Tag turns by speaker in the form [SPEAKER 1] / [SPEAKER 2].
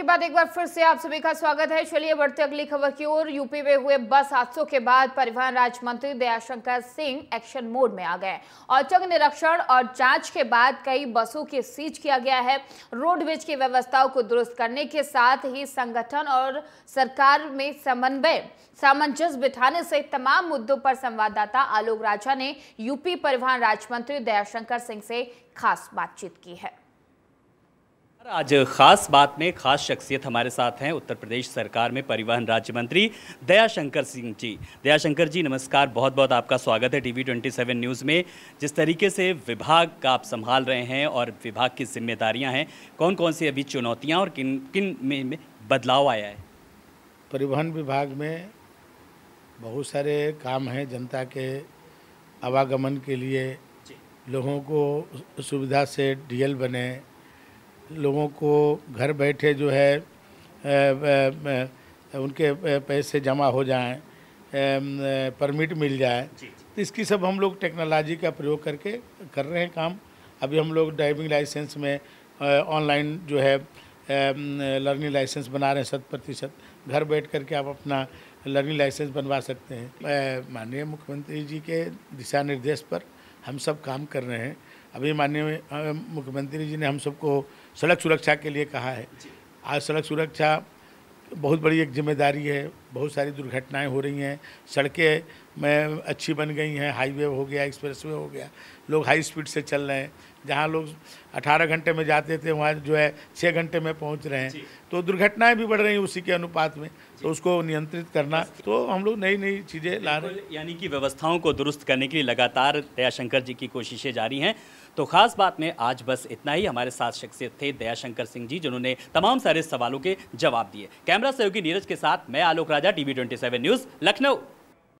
[SPEAKER 1] के बाद एक बार फिर से आप सभी का स्वागत है चलिए बढ़ते अगली खबर की ओर यूपी में हुए बस हादसों के बाद परिवहन राज्य मंत्री दयाशंकर सिंह एक्शन मोड में आ गए औचक निरीक्षण और जांच के बाद कई बसों की सीज किया गया है रोडवेज की व्यवस्थाओं को दुरुस्त करने के साथ ही संगठन और सरकार में समन्वय सामंजस्य बिठाने सहित तमाम मुद्दों पर संवाददाता आलोक राजा ने यूपी परिवहन राज्य मंत्री दयाशंकर सिंह से खास बातचीत की है
[SPEAKER 2] आज खास बात में खास शख्सियत हमारे साथ हैं उत्तर प्रदेश सरकार में परिवहन राज्य मंत्री दयाशंकर सिंह जी दयाशंकर जी नमस्कार बहुत बहुत आपका स्वागत है टीवी 27 न्यूज़ में जिस तरीके से विभाग का आप संभाल रहे हैं और विभाग की जिम्मेदारियां हैं कौन कौन सी अभी चुनौतियां और किन किन
[SPEAKER 3] में, में बदलाव आया है परिवहन विभाग में बहुत सारे काम हैं जनता के आवागमन के लिए लोगों को सुविधा से डीएल बने लोगों को घर बैठे जो है उनके पैसे जमा हो जाएं परमिट मिल जाए तो इसकी सब हम लोग टेक्नोलॉजी का प्रयोग करके कर रहे हैं काम अभी हम लोग ड्राइविंग लाइसेंस में ऑनलाइन जो है लर्निंग लाइसेंस बना रहे हैं शत प्रतिशत घर बैठ कर के आप अपना लर्निंग लाइसेंस बनवा सकते हैं माननीय मुख्यमंत्री जी के दिशा निर्देश पर हम सब काम कर रहे हैं अभी माननीय मुख्यमंत्री जी ने हम सबको सड़क सुरक्षा के लिए कहा है आज सड़क सुरक्षा बहुत बड़ी एक जिम्मेदारी है बहुत सारी दुर्घटनाएं हो रही हैं सड़कें में अच्छी बन गई हैं हाईवे हो गया एक्सप्रेसवे हो गया लोग हाई स्पीड से चल रहे हैं जहां लोग 18 घंटे में जाते थे वहां जो है 6 घंटे में पहुंच रहे हैं तो दुर्घटनाएं भी बढ़ रही हैं उसी के अनुपात में तो उसको नियंत्रित करना तो हम लोग नई नई
[SPEAKER 2] चीज़ें ला रहे हैं यानी कि व्यवस्थाओं को दुरुस्त करने के लिए लगातार दयाशंकर जी की कोशिशें जारी हैं तो खास बात में आज बस इतना ही हमारे साथ शख्सियत थे दयाशंकर सिंह जी जिन्होंने तमाम सारे सवालों के जवाब दिए कैमरा सहयोगी नीरज के साथ मैं Alok Raj Raja TV twenty news Lucknow